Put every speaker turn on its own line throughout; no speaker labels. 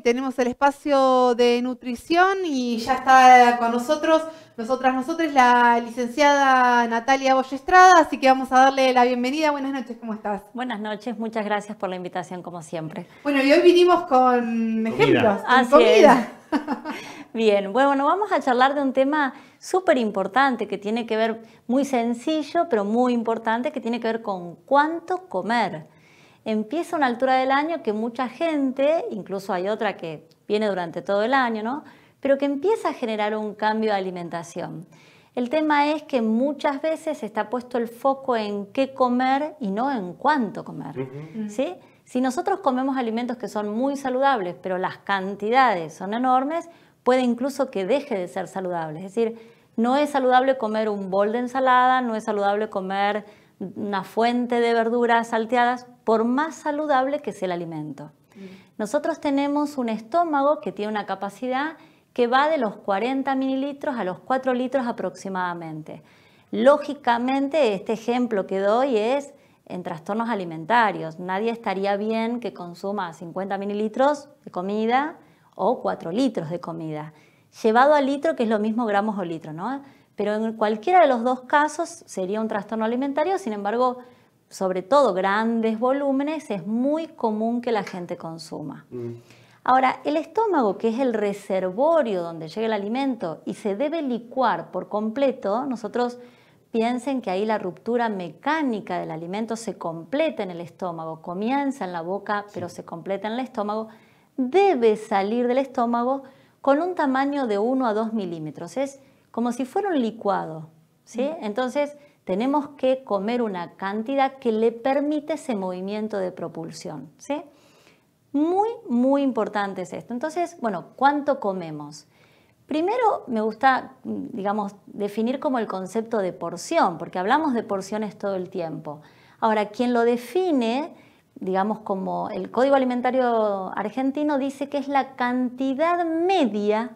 tenemos el espacio de nutrición y ya está con nosotros, nosotras, nosotros, la licenciada Natalia Bollestrada, así que vamos a darle la bienvenida. Buenas noches, ¿cómo estás? Buenas noches, muchas gracias por la invitación, como siempre. Bueno, y hoy vinimos con ejemplos, comida. comida. Bien, bueno, vamos a charlar de un tema súper importante que tiene que ver, muy sencillo, pero muy importante, que tiene que ver con cuánto comer empieza una altura del año que mucha gente, incluso hay otra que viene durante todo el año, pero que empieza a generar un cambio de alimentación. El tema es que muchas veces está puesto el foco en qué comer y no en cuánto comer. Mm. Si nosotros comemos alimentos que son muy saludables, pero las cantidades son enormes, puede incluso que deje de ser saludable. Es decir, no es saludable comer un bol de ensalada, no es saludable comer una fuente de verduras salteadas, por más saludable que sea el alimento. Mm. Nosotros tenemos un estómago que tiene una capacidad que va de los 40 mililitros a los 4 litros aproximadamente. Lógicamente, este ejemplo que doy es en trastornos alimentarios. Nadie estaría bien que consuma 50 mililitros de comida o 4 litros de comida. Llevado a litro, que es lo mismo gramos o litro, ¿no? Pero en cualquiera de los dos casos sería un trastorno alimentario, sin embargo, sobre todo grandes volúmenes, es muy común que la gente consuma. Mm. Ahora, el estómago, que es el reservorio donde llega el alimento y se debe licuar por completo, nosotros piensen que ahí la ruptura mecánica del alimento se completa en el estómago, comienza en la boca, pero se completa en el estómago, debe salir del estómago con un tamaño de 1 a 2 milímetros. Es como si fuera un licuado. ¿sí? Entonces tenemos que comer una cantidad que le permite ese movimiento de propulsión. ¿sí? Muy, muy importante es esto. Entonces, bueno, ¿cuánto comemos? Primero me gusta, digamos, definir como el concepto de porción, porque hablamos de porciones todo el tiempo. Ahora, quien lo define, digamos, como el Código Alimentario Argentino dice que es la cantidad media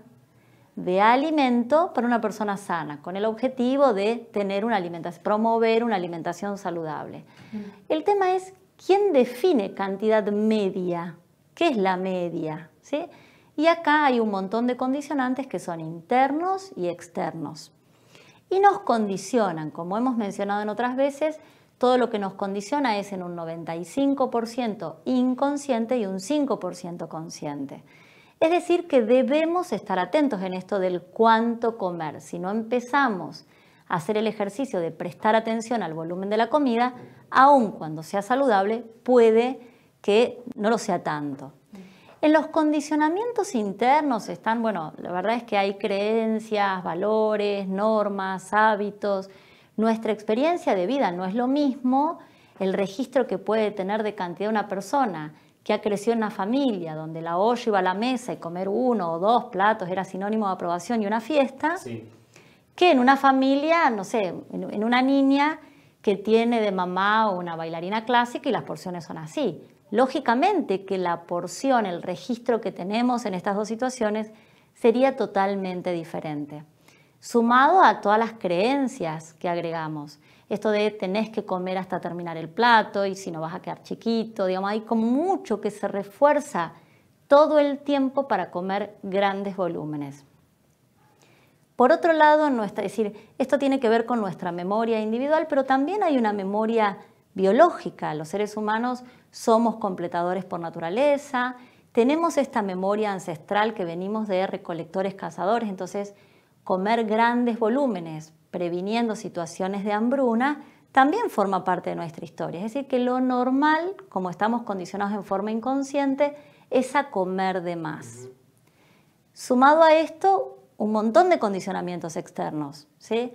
de alimento para una persona sana, con el objetivo de tener una alimentación, promover una alimentación saludable. Mm. El tema es quién define cantidad media, qué es la media, ¿Sí? Y acá hay un montón de condicionantes que son internos y externos. Y nos condicionan, como hemos mencionado en otras veces, todo lo que nos condiciona es en un 95% inconsciente y un 5% consciente. Es decir, que debemos estar atentos en esto del cuánto comer. Si no empezamos a hacer el ejercicio de prestar atención al volumen de la comida, aun cuando sea saludable, puede que no lo sea tanto. En los condicionamientos internos están, bueno, la verdad es que hay creencias, valores, normas, hábitos. Nuestra experiencia de vida no es lo mismo el registro que puede tener de cantidad una persona que creció en una familia donde la olla iba a la mesa y comer uno o dos platos era sinónimo de aprobación y una fiesta, que en una familia, no sé, en una niña que tiene de mamá una bailarina clásica y las porciones son así. Lógicamente que la porción, el registro que tenemos en estas dos situaciones sería totalmente diferente sumado a todas las creencias que agregamos. Esto de tenés que comer hasta terminar el plato y si no vas a quedar chiquito, digamos, hay como mucho que se refuerza todo el tiempo para comer grandes volúmenes. Por otro lado, decir, esto tiene que ver con nuestra memoria individual, pero también hay una memoria biológica. Los seres humanos somos completadores por naturaleza, tenemos esta memoria ancestral que venimos de recolectores cazadores, entonces comer grandes volúmenes, previniendo situaciones de hambruna, también forma parte de nuestra historia. Es decir, que lo normal, como estamos condicionados en forma inconsciente, es a comer de más. Sumado a esto, un montón de condicionamientos externos. ¿sí?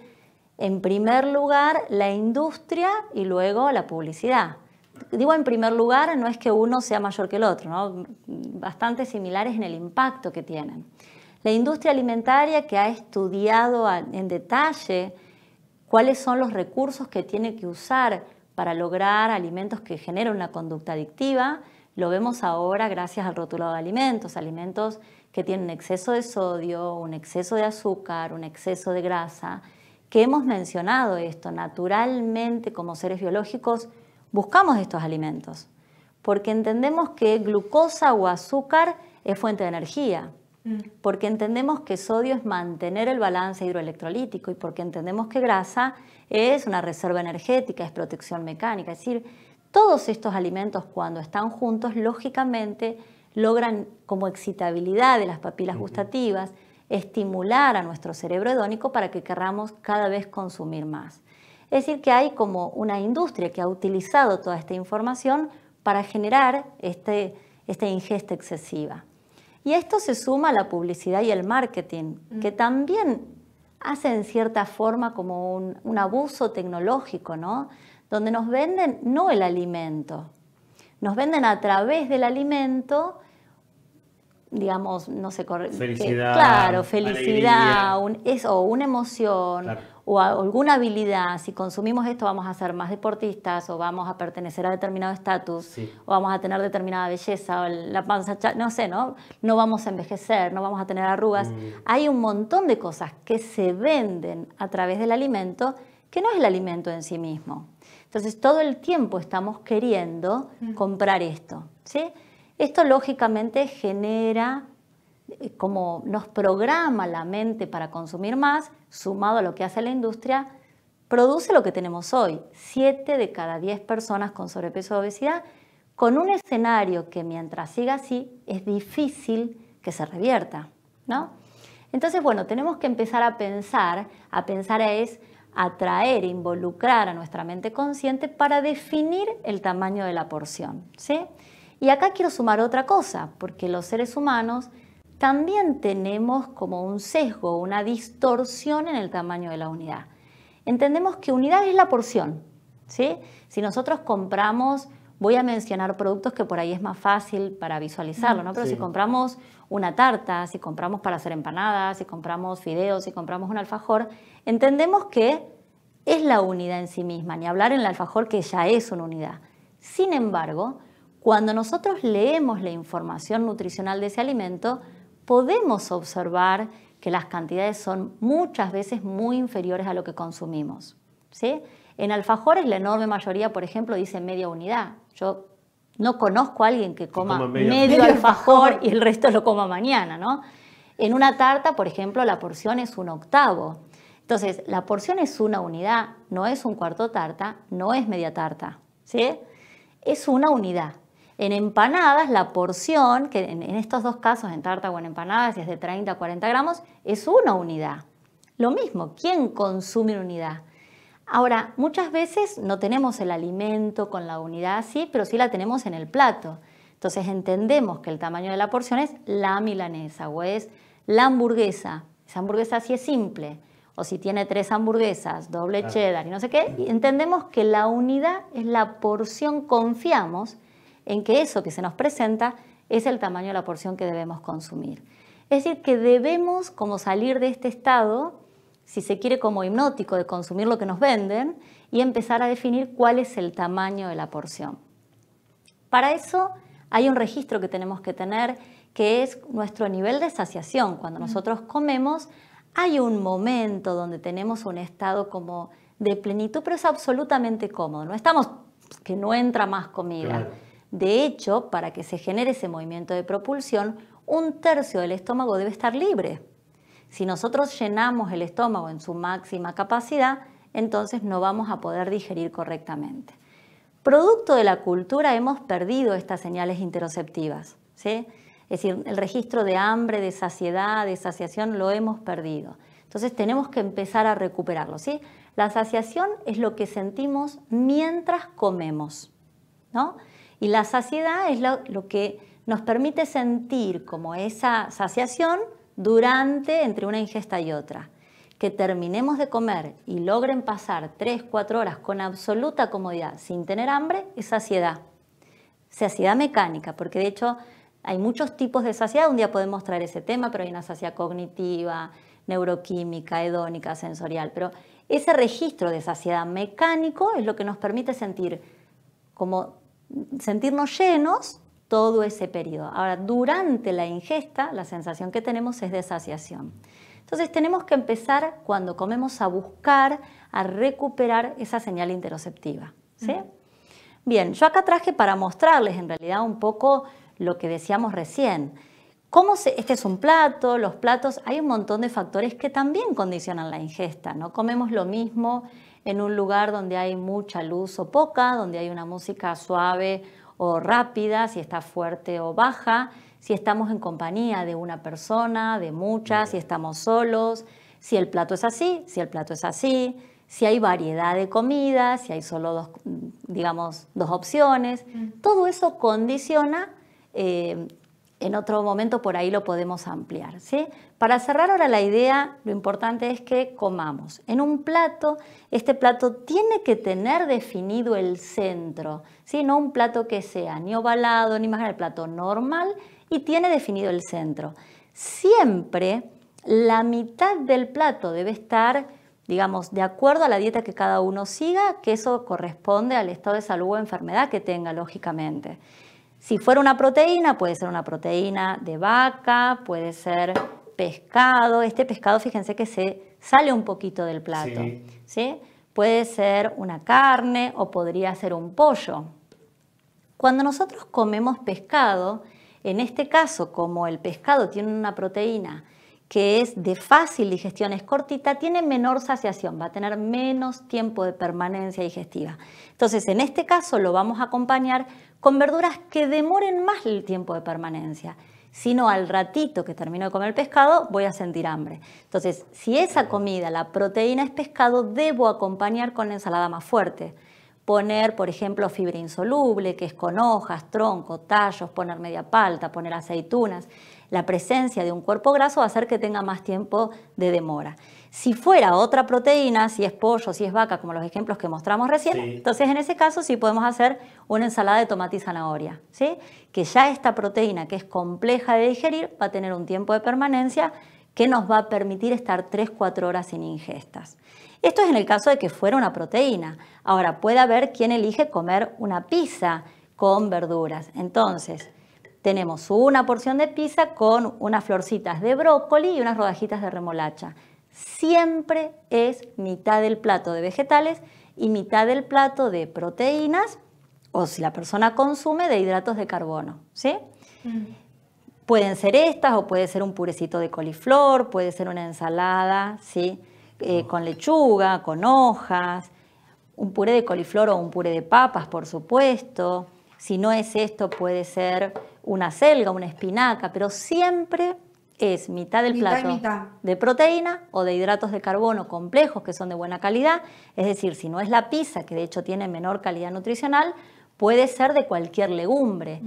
En primer lugar, la industria y luego la publicidad. Digo en primer lugar, no es que uno sea mayor que el otro, ¿no? bastante similares en el impacto que tienen. La industria alimentaria que ha estudiado en detalle cuáles son los recursos que tiene que usar para lograr alimentos que generan una conducta adictiva, lo vemos ahora gracias al rotulado de alimentos, alimentos que tienen exceso de sodio, un exceso de azúcar, un exceso de grasa, que hemos mencionado esto, naturalmente como seres biológicos buscamos estos alimentos, porque entendemos que glucosa o azúcar es fuente de energía, Mm. porque entendemos que sodio es mantener el balance hidroelectrolítico y porque entendemos que grasa es una reserva energética, es protección mecánica. Es decir, todos estos alimentos cuando están juntos, lógicamente logran como excitabilidad de las papilas gustativas, estimular a nuestro cerebro hedónico para que querramos cada vez consumir más. Es decir, que hay como una industria que ha utilizado toda esta información para generar este, esta ingesta excesiva. Y esto se suma a la publicidad y el marketing, mm. que también hacen cierta forma como un, abuso tecnológico, ¿no? Donde nos venden no el alimento, nos venden a través del alimento, digamos, no sé, felicidad, claro, felicidad, eso, una emoción, o alguna habilidad, si consumimos esto vamos a ser más deportistas o vamos a pertenecer a determinado estatus o vamos a tener determinada belleza o la panza, no sé, ¿no? No vamos a envejecer, no vamos a tener arrugas. Mm. Hay un montón de cosas que se venden a través del alimento que no es el alimento en sí mismo. Entonces todo el tiempo estamos queriendo mm. comprar esto, ¿sí? Esto lógicamente genera eh, como nos programa la mente para consumir más, sumado a lo que hace la industria, produce lo que tenemos hoy. Siete de cada diez personas con sobrepeso o obesidad, con un escenario que mientras siga así es difícil que se revierta, Entonces, bueno, tenemos que empezar a pensar, a pensar es atraer, involucrar a nuestra mente consciente para definir el tamaño de la porción, Y acá quiero sumar otra cosa, porque los seres humanos también tenemos como un sesgo, una distorsión en el tamaño de la unidad. Entendemos que unidad es la porción. ¿sí? Si nosotros compramos, voy a mencionar productos que por ahí es más fácil para visualizarlo, ¿no? pero si compramos una tarta, si compramos para hacer empanadas, si compramos fideos, si compramos un alfajor, entendemos que es la unidad en sí misma, ni hablar en el alfajor que ya es una unidad. Sin embargo, cuando nosotros leemos la información nutricional de ese alimento, podemos observar que las cantidades son muchas veces muy inferiores a lo que consumimos. En alfajores la enorme mayoría, por ejemplo, dice media unidad. Yo no conozco a alguien que coma, medio, alfajor y el resto lo coma mañana. En una tarta, por ejemplo, la porción es un octavo. Entonces, la porción es una unidad, no es un cuarto tarta, no es media tarta. ¿sí? Es una unidad. En empanadas, la porción, que en estos dos casos, en tarta o en empanadas, si es de 30 a 40 gramos, es una unidad. Lo mismo, ¿quién consume una unidad? Ahora, muchas veces no tenemos el alimento con la unidad así, pero sí la tenemos en el plato. Entonces entendemos que el tamaño de la porción es la milanesa o es la hamburguesa. Esa hamburguesa sí es simple. O si tiene tres hamburguesas, doble cheddar y no sé qué, entendemos que la unidad es la porción, confiamos en que eso que se nos presenta es el tamaño de la porción que debemos consumir. Es decir, que debemos como salir de este estado, si se quiere como hipnótico, de consumir lo que nos venden y empezar a definir cuál es el tamaño de la porción. Para eso hay un registro que tenemos que tener, que es nuestro nivel de saciación. Cuando nosotros comemos, hay un momento donde tenemos un estado como de plenitud, pero es absolutamente cómodo. No estamos que no entra más comida. De hecho, para que se genere ese movimiento de propulsión, un tercio del estómago debe estar libre. Si nosotros llenamos el estómago en su máxima capacidad, entonces no vamos a poder digerir correctamente. Producto de la cultura hemos perdido estas señales interoceptivas. ¿sí? Es decir, el registro de hambre, de saciedad, de saciación lo hemos perdido. Entonces tenemos que empezar a recuperarlo. ¿sí? La saciación es lo que sentimos mientras comemos. ¿no? Y la saciedad es lo, que nos permite sentir como esa saciación durante, entre una ingesta y otra. Que terminemos de comer y logren pasar 3, 4 horas con absoluta comodidad sin tener hambre es saciedad. Saciedad mecánica, porque de hecho hay muchos tipos de saciedad, un día podemos traer ese tema, pero hay una saciedad cognitiva, neuroquímica, hedónica, sensorial, pero ese registro de saciedad mecánico es lo que nos permite sentir como sentirnos llenos todo ese periodo. Ahora, durante la ingesta, la sensación que tenemos es de saciación. Entonces tenemos que empezar cuando comemos a buscar, a recuperar esa señal interoceptiva. Bien, yo acá traje para mostrarles en realidad un poco lo que decíamos recién. ¿Cómo este es un plato, los platos, hay un montón de factores que también condicionan la ingesta, no comemos lo mismo en un lugar donde hay mucha luz o poca, donde hay una música suave o rápida, si está fuerte o baja, si estamos en compañía de una persona, de muchas, si estamos solos, si el plato es así, si el plato es así, si hay variedad de comidas, si hay solo dos, digamos, dos opciones. Mm. Todo eso condiciona eh, en otro momento por ahí lo podemos ampliar. Para cerrar ahora la idea, lo importante es que comamos. En un plato, este plato tiene que tener definido el centro, ¿sí? no un plato que sea ni ovalado ni más el plato normal y tiene definido el centro. Siempre la mitad del plato debe estar, digamos, de acuerdo a la dieta que cada uno siga, que eso corresponde al estado de salud o enfermedad que tenga, lógicamente. Si fuera una proteína, puede ser una proteína de vaca, puede ser pescado. Este pescado, fíjense que se sale un poquito del plato. Puede ser una carne o podría ser un pollo. Cuando nosotros comemos pescado, en este caso, como el pescado tiene una proteína que es de fácil digestión, es cortita, tiene menor saciación, va a tener menos tiempo de permanencia digestiva. Entonces, en este caso lo vamos a acompañar con verduras que demoren más el tiempo de permanencia. sino al ratito que termino de comer pescado, voy a sentir hambre. Entonces, si esa comida, la proteína es pescado, debo acompañar con ensalada más fuerte poner, por ejemplo, fibra insoluble, que es con hojas, tronco, tallos, poner media palta, poner aceitunas la presencia de un cuerpo graso va a hacer que tenga más tiempo de demora. Si fuera otra proteína, si es pollo, si es vaca, como los ejemplos que mostramos recién, entonces en ese caso sí podemos hacer una ensalada de tomate y zanahoria, ¿sí? que ya esta proteína que es compleja de digerir va a tener un tiempo de permanencia que nos va a permitir estar 3-4 horas sin ingestas. Esto es en el caso de que fuera una proteína. Ahora, puede haber quien elige comer una pizza con verduras. Entonces, tenemos una porción de pizza con unas florcitas de brócoli y unas rodajitas de remolacha. Siempre es mitad del plato de vegetales y mitad del plato de proteínas o si la persona consume de hidratos de carbono. Mm. Pueden ser estas o puede ser un purecito de coliflor, puede ser una ensalada ¿sí? Eh, ah. con lechuga, con hojas, un puré de coliflor o un puré de papas, por supuesto. Si no es esto, puede ser una selga, una espinaca, pero siempre es mitad del plato de proteína o de hidratos de carbono complejos que son de buena calidad. Es decir, si no es la pizza, que de hecho tiene menor calidad nutricional, puede ser de cualquier legumbre.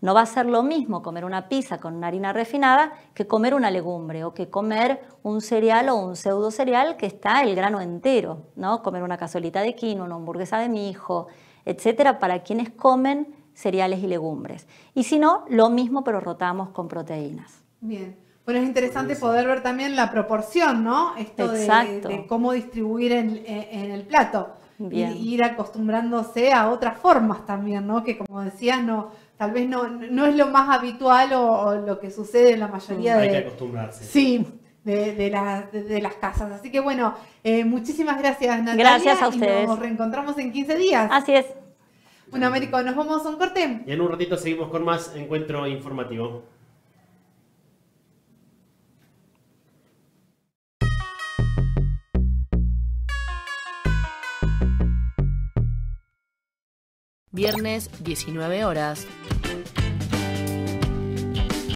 No va a ser lo mismo comer una pizza con una harina refinada que comer una legumbre o que comer un cereal o un pseudo cereal que está el grano entero, ¿no? Comer una cazuelita de quinoa, una hamburguesa de mijo, etcétera, para quienes comen cereales y legumbres. Y si no, lo mismo, pero rotamos con proteínas. Bien. Bueno, es interesante poder ver también la proporción, ¿no? Esto De, cómo distribuir en, e, el plato. Y ir acostumbrándose a otras formas también, ¿no? Que como decías, no, tal vez no, no es lo más habitual o, lo que sucede en la mayoría mm, de. Hay que acostumbrarse. Sí, de, de, de, las casas. Así que bueno, eh, muchísimas gracias, Natalia. Gracias a ustedes. nos reencontramos en 15 días. Así es. Bueno, Américo, nos vamos a un corte. Y en un ratito seguimos con más encuentro informativo. Viernes, 19 horas.